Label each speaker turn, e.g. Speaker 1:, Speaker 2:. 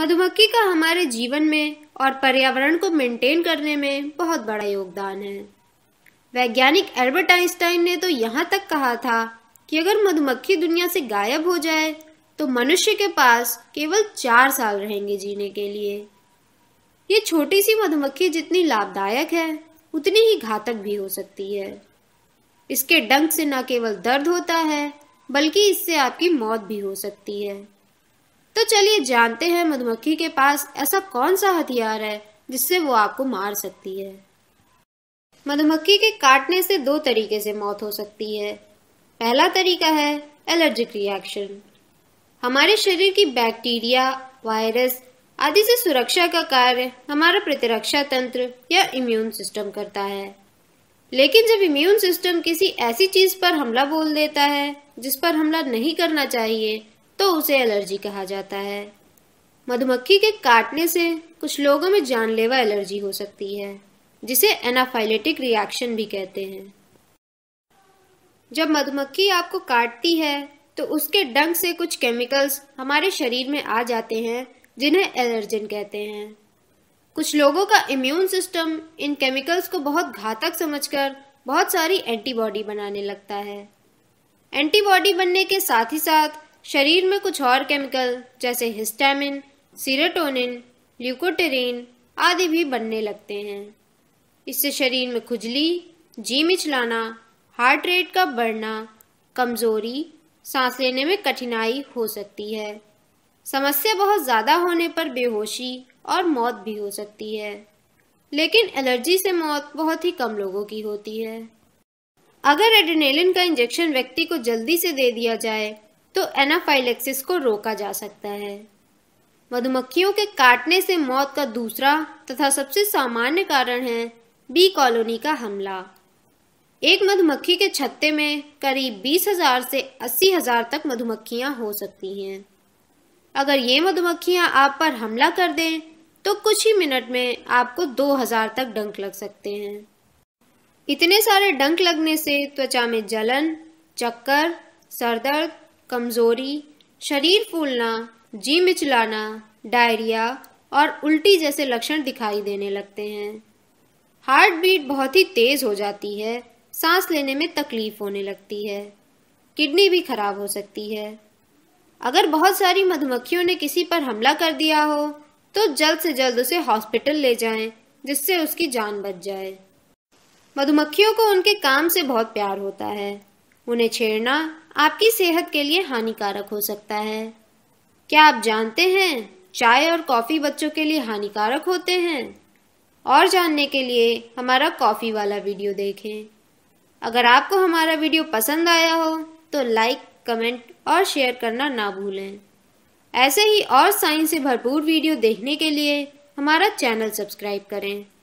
Speaker 1: मधुमक्खी का हमारे जीवन में और पर्यावरण को मेंटेन करने में बहुत बड़ा योगदान है वैज्ञानिक एल्बर्ट आइंस्टाइन ने तो यहाँ तक कहा था कि अगर मधुमक्खी दुनिया से गायब हो जाए तो मनुष्य के पास केवल चार साल रहेंगे जीने के लिए ये छोटी सी मधुमक्खी जितनी लाभदायक है उतनी ही घातक भी हो सकती है इसके डंक से न केवल दर्द होता है बल्कि इससे आपकी मौत भी हो सकती है तो चलिए जानते हैं मधुमक्खी के पास ऐसा कौन सा हथियार है जिससे वो आपको मार सकती है मधुमक्खी के काटने से दो तरीके से मौत हो सकती है पहला तरीका है एलर्जिक रिएक्शन हमारे शरीर की बैक्टीरिया वायरस आदि से सुरक्षा का कार्य हमारा प्रतिरक्षा तंत्र या इम्यून सिस्टम करता है लेकिन जब इम्यून सिस्टम किसी ऐसी चीज पर हमला बोल देता है जिस पर हमला नहीं करना चाहिए तो उसे एलर्जी कहा जाता है मधुमक्खी के काटने से कुछ लोगों में जानलेवा एलर्जी हो सकती है जिसे एनाफाइलेटिक रिएक्शन भी कहते हैं जब मधुमक्खी आपको काटती है तो उसके डंक से कुछ केमिकल्स हमारे शरीर में आ जाते हैं जिन्हें एलर्जन कहते हैं कुछ लोगों का इम्यून सिस्टम इन केमिकल्स को बहुत घातक समझकर बहुत सारी एंटीबॉडी बनाने लगता है एंटीबॉडी बनने के साथ ही साथ शरीर में कुछ और केमिकल जैसे हिस्टामिन सीरोटोनिन ल्यूकोटेरिन आदि भी बनने लगते हैं इससे शरीर में खुजली जी मिचलाना हार्ट रेट का बढ़ना कमजोरी सांस लेने में कठिनाई हो सकती है समस्या बहुत ज़्यादा होने पर बेहोशी और मौत भी हो सकती है लेकिन एलर्जी से मौत बहुत ही कम लोगों की होती है अगर एडिनेलिन का इंजेक्शन व्यक्ति को जल्दी से दे दिया जाए तो एनाफाइलेक्सिस को रोका जा सकता है मधुमक्खियों के काटने से मौत का दूसरा तथा सबसे सामान्य कारण है बी कॉलोनी का हमला एक मधुमक्खी के छत्ते में करीब बीस हजार से अस्सी हजार तक मधुमक्खियां हो सकती हैं अगर ये मधुमक्खियां आप पर हमला कर दें तो कुछ ही मिनट में आपको दो हजार तक डंक लग सकते हैं इतने सारे डंक लगने से त्वचा में जलन चक्कर सरदर्द कमज़ोरी शरीर फूलना जी मिचलाना डायरिया और उल्टी जैसे लक्षण दिखाई देने लगते हैं हार्ट बीट बहुत ही तेज़ हो जाती है सांस लेने में तकलीफ होने लगती है किडनी भी खराब हो सकती है अगर बहुत सारी मधुमक्खियों ने किसी पर हमला कर दिया हो तो जल्द से जल्द उसे हॉस्पिटल ले जाएं जिससे उसकी जान बच जाए मधुमक्खियों को उनके काम से बहुत प्यार होता है उन्हें छेड़ना आपकी सेहत के लिए हानिकारक हो सकता है क्या आप जानते हैं चाय और कॉफ़ी बच्चों के लिए हानिकारक होते हैं और जानने के लिए हमारा कॉफ़ी वाला वीडियो देखें अगर आपको हमारा वीडियो पसंद आया हो तो लाइक कमेंट और शेयर करना ना भूलें ऐसे ही और साइंस से भरपूर वीडियो देखने के लिए हमारा चैनल सब्सक्राइब करें